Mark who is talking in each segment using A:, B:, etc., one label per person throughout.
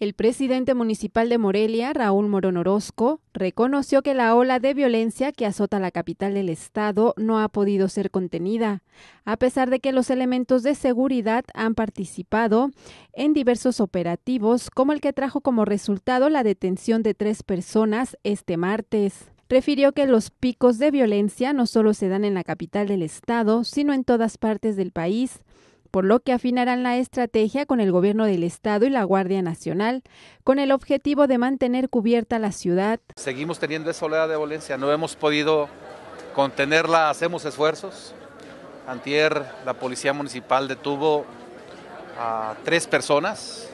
A: El presidente municipal de Morelia, Raúl Morón Orozco, reconoció que la ola de violencia que azota la capital del estado no ha podido ser contenida, a pesar de que los elementos de seguridad han participado en diversos operativos, como el que trajo como resultado la detención de tres personas este martes. Refirió que los picos de violencia no solo se dan en la capital del estado, sino en todas partes del país, por lo que afinarán la estrategia con el gobierno del Estado y la Guardia Nacional, con el objetivo de mantener cubierta la ciudad.
B: Seguimos teniendo esa oleada de violencia, no hemos podido contenerla, hacemos esfuerzos. Antier, la Policía Municipal detuvo a tres personas.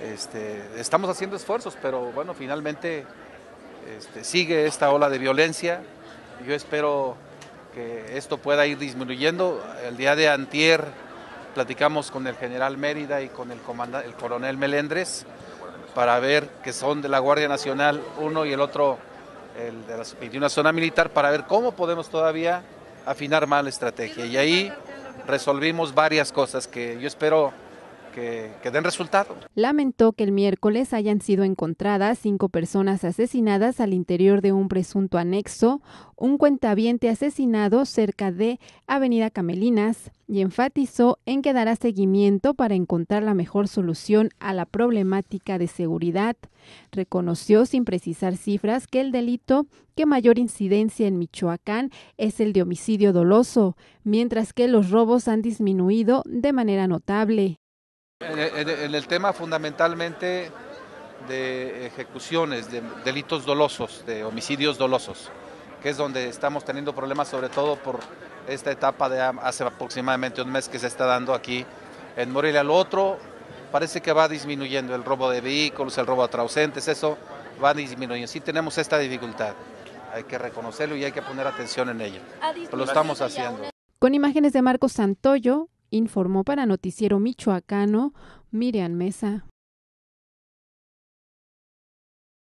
B: Este, estamos haciendo esfuerzos, pero bueno, finalmente este, sigue esta ola de violencia. Yo espero que esto pueda ir disminuyendo. El día de antier platicamos con el general Mérida y con el, el coronel Melendres para ver que son de la Guardia Nacional uno y el otro el de, de una zona militar para ver cómo podemos todavía afinar más la estrategia. Y ahí resolvimos varias cosas que yo espero que, den
A: resultado. Lamentó que el miércoles hayan sido encontradas cinco personas asesinadas al interior de un presunto anexo, un cuentaviente asesinado cerca de Avenida Camelinas y enfatizó en que dará seguimiento para encontrar la mejor solución a la problemática de seguridad. Reconoció sin precisar cifras que el delito que mayor incidencia en Michoacán es el de homicidio doloso, mientras que los robos han disminuido de manera notable.
B: Eh, eh, en, el tema fundamentalmente de ejecuciones, de delitos dolosos, de homicidios dolosos, que es donde estamos teniendo problemas sobre todo por esta etapa de hace aproximadamente un mes que se está dando aquí en Morelia. Lo otro parece que va disminuyendo, el robo de vehículos, el robo a ausentes, eso va disminuyendo. Sí tenemos esta dificultad, hay que reconocerlo y hay que poner atención en ello. lo estamos haciendo.
A: Con imágenes de Marcos Santoyo, informó para Noticiero Michoacano Miriam Mesa.